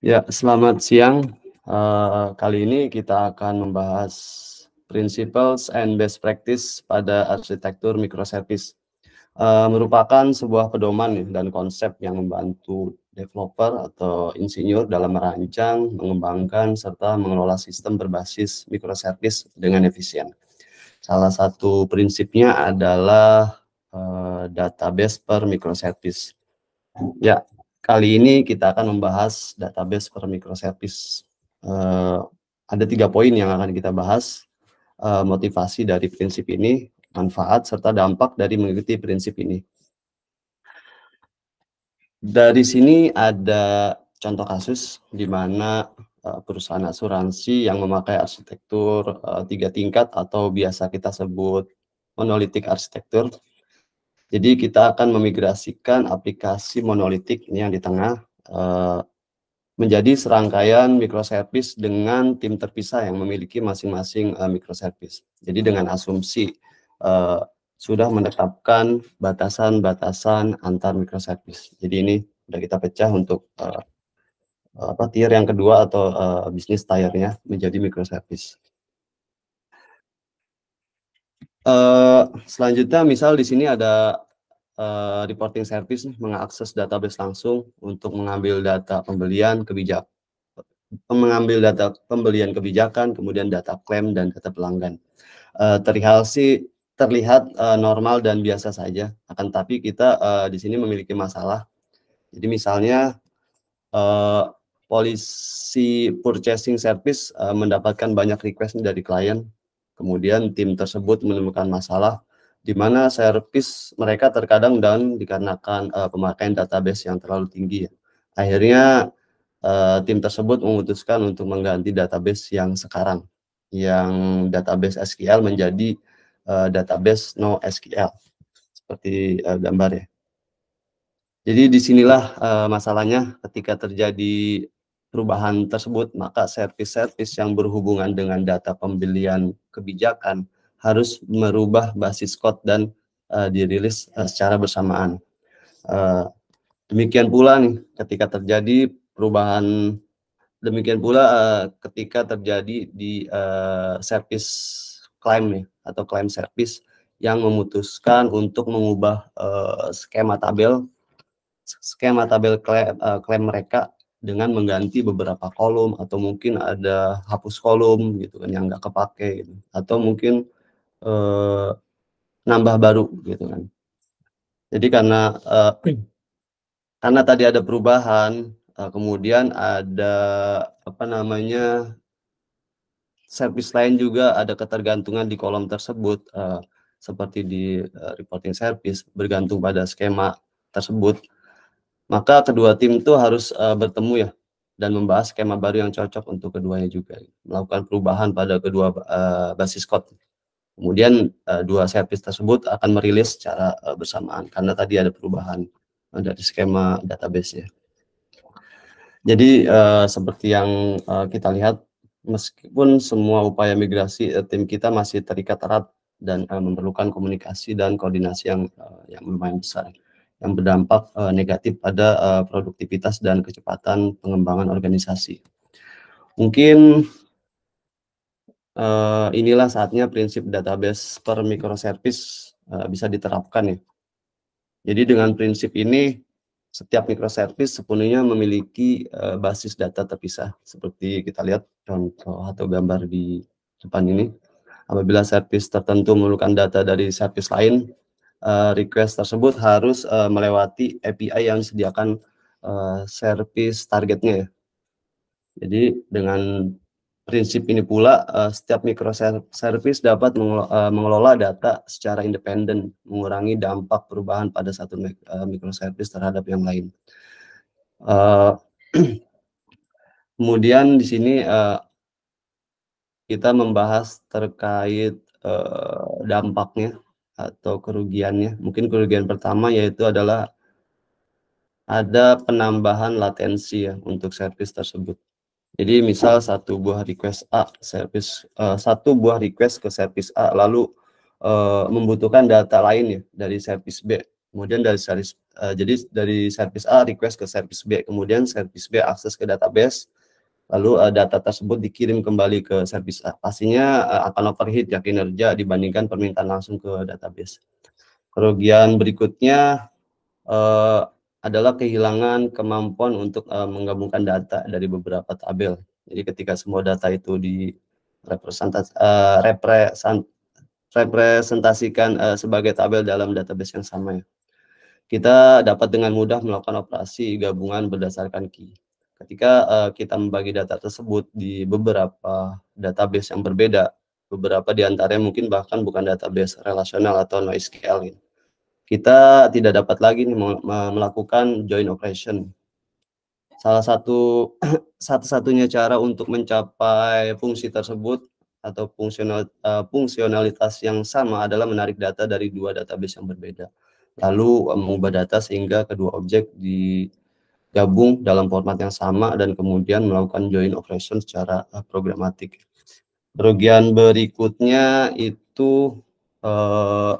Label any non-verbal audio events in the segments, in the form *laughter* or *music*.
Ya, selamat siang. Uh, kali ini kita akan membahas principles and best practice pada arsitektur microservice. Uh, merupakan sebuah pedoman dan konsep yang membantu developer atau insinyur dalam merancang, mengembangkan, serta mengelola sistem berbasis microservice dengan efisien. Salah satu prinsipnya adalah uh, database per microservice. Ya, Kali ini kita akan membahas database per microservice. Uh, ada tiga poin yang akan kita bahas. Uh, motivasi dari prinsip ini, manfaat, serta dampak dari mengikuti prinsip ini. Dari sini ada contoh kasus di mana eh, perusahaan asuransi yang memakai arsitektur tiga tingkat atau biasa kita sebut monolitik arsitektur jadi kita akan memigrasikan aplikasi monolitik ini yang di tengah uh, menjadi serangkaian microservice dengan tim terpisah yang memiliki masing-masing uh, eh, microservice. Jadi dengan asumsi uh, sudah menetapkan batasan-batasan antar microservice. Jadi ini sudah kita pecah untuk uh, apa tier yang kedua atau uh, bisnis tiernya menjadi microservice. Uh, selanjutnya misal di sini ada uh, reporting service nih, mengakses database langsung untuk mengambil data pembelian kebijakan, mengambil data pembelian kebijakan, kemudian data klaim dan data pelanggan. Uh, terlihat sih terlihat uh, normal dan biasa saja, akan tapi kita uh, di sini memiliki masalah. Jadi misalnya uh, polisi purchasing service uh, mendapatkan banyak request dari klien Kemudian tim tersebut menemukan masalah di mana servis mereka terkadang dan dikarenakan uh, pemakaian database yang terlalu tinggi. Akhirnya uh, tim tersebut memutuskan untuk mengganti database yang sekarang, yang database SQL menjadi uh, database no SQL, seperti uh, ya. Jadi disinilah uh, masalahnya ketika terjadi perubahan tersebut, maka servis-servis yang berhubungan dengan data pembelian kebijakan harus merubah basis code dan uh, dirilis uh, secara bersamaan. Uh, demikian pula nih ketika terjadi perubahan demikian pula uh, ketika terjadi di uh, service klaim nih atau klaim servis yang memutuskan untuk mengubah uh, skema tabel skema tabel klaim, uh, klaim mereka dengan mengganti beberapa kolom atau mungkin ada hapus kolom gitu kan yang nggak kepake gitu. atau mungkin eh, nambah baru gitu kan jadi karena eh, karena tadi ada perubahan eh, kemudian ada apa namanya service lain juga ada ketergantungan di kolom tersebut eh, seperti di eh, reporting service bergantung pada skema tersebut maka kedua tim itu harus uh, bertemu ya dan membahas skema baru yang cocok untuk keduanya juga melakukan perubahan pada kedua uh, basis code kemudian uh, dua service tersebut akan merilis secara uh, bersamaan karena tadi ada perubahan uh, dari skema database ya jadi uh, seperti yang uh, kita lihat meskipun semua upaya migrasi uh, tim kita masih terikat erat dan uh, memerlukan komunikasi dan koordinasi yang uh, yang lumayan besar yang berdampak uh, negatif pada uh, produktivitas dan kecepatan pengembangan organisasi. Mungkin uh, inilah saatnya prinsip database per microservice uh, bisa diterapkan ya. Jadi dengan prinsip ini setiap microservice sepenuhnya memiliki uh, basis data terpisah seperti kita lihat contoh atau gambar di depan ini. Apabila service tertentu memerlukan data dari service lain, Eh, request tersebut harus uh, melewati API yang disediakan uh, service targetnya ya. Jadi dengan prinsip ini pula uh, setiap microservice dapat mengelola, uh, mengelola data secara independen, mengurangi dampak perubahan pada satu uh, microservice terhadap yang lain. Uh, *clears throat* kemudian di sini uh, kita membahas terkait uh, dampaknya atau kerugiannya. Mungkin kerugian pertama yaitu adalah ada penambahan latensi ya untuk servis tersebut. Jadi misal satu buah request A service uh, satu buah request ke servis A lalu uh, membutuhkan data lain ya dari servis B. Kemudian dari servis uh, jadi dari service A request ke servis B, kemudian servis B akses ke database lalu uh, data tersebut dikirim kembali ke service A. Pastinya uh, eh, akan overheat ya kinerja dibandingkan permintaan langsung ke database. Kerugian berikutnya uh, adalah kehilangan kemampuan untuk uh, menggabungkan data dari beberapa tabel. Jadi ketika semua data itu di uh, representasikan uh, sebagai tabel dalam database yang sama ya. Kita dapat dengan mudah melakukan operasi gabungan berdasarkan key. Ketika uh, kita membagi data tersebut di beberapa database yang berbeda, beberapa di antaranya mungkin bahkan bukan database relasional atau NoSQL. Gitu. Kita tidak dapat lagi nih melakukan join operation. Salah satu *clears throat* satu-satunya cara untuk mencapai fungsi tersebut atau fungsional uh, fungsionalitas yang sama adalah menarik data dari dua database yang berbeda lalu eh, mengubah data sehingga kedua objek di gabung dalam format yang sama dan kemudian melakukan join operation secara uh, eh, programmatik. Kerugian berikutnya itu uh,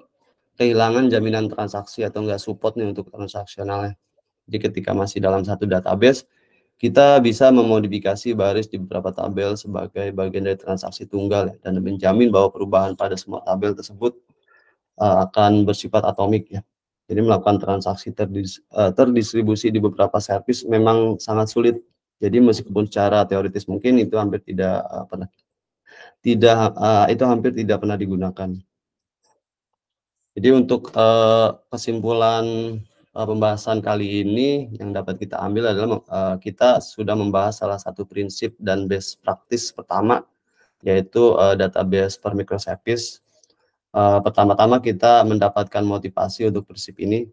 kehilangan jaminan transaksi atau enggak support nih untuk transaksionalnya. Jadi ketika masih dalam satu database, kita bisa memodifikasi baris di beberapa tabel sebagai bagian dari transaksi tunggal ya, dan menjamin bahwa perubahan pada semua tabel tersebut uh, akan bersifat atomik ya. Jadi melakukan transaksi terdis, uh, terdistribusi di beberapa servis memang sangat sulit. Jadi meskipun secara teoritis mungkin itu hampir tidak uh, pernah tidak uh, itu hampir tidak pernah digunakan. Jadi untuk uh, kesimpulan uh, pembahasan kali ini yang dapat kita ambil adalah uh, kita sudah membahas salah satu prinsip dan best practice pertama yaitu uh, database per microservice uh, pertama-tama kita mendapatkan motivasi untuk prinsip ini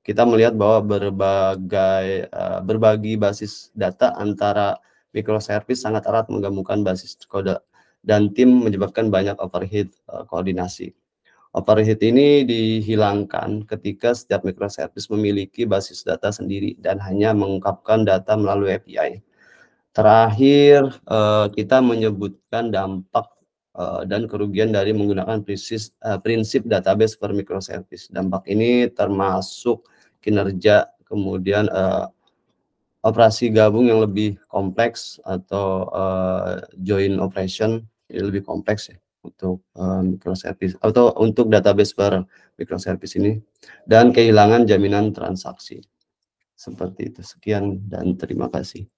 kita melihat bahwa berbagai uh, berbagi basis data antara microservice sangat erat menggabungkan basis kode dan tim menyebabkan banyak overhead uh, eh, koordinasi. Overhead ini dihilangkan ketika setiap microservice memiliki basis data sendiri dan hanya mengungkapkan data melalui API. Terakhir, uh, kita menyebutkan dampak Eh, dan kerugian dari menggunakan prinsip, uh, prinsip database per microservice. Dampak ini termasuk kinerja kemudian uh, operasi gabung yang lebih kompleks atau uh, joint operation yang lebih kompleks ya untuk uh, microservice atau untuk database per microservice ini dan kehilangan jaminan transaksi seperti itu sekian dan terima kasih.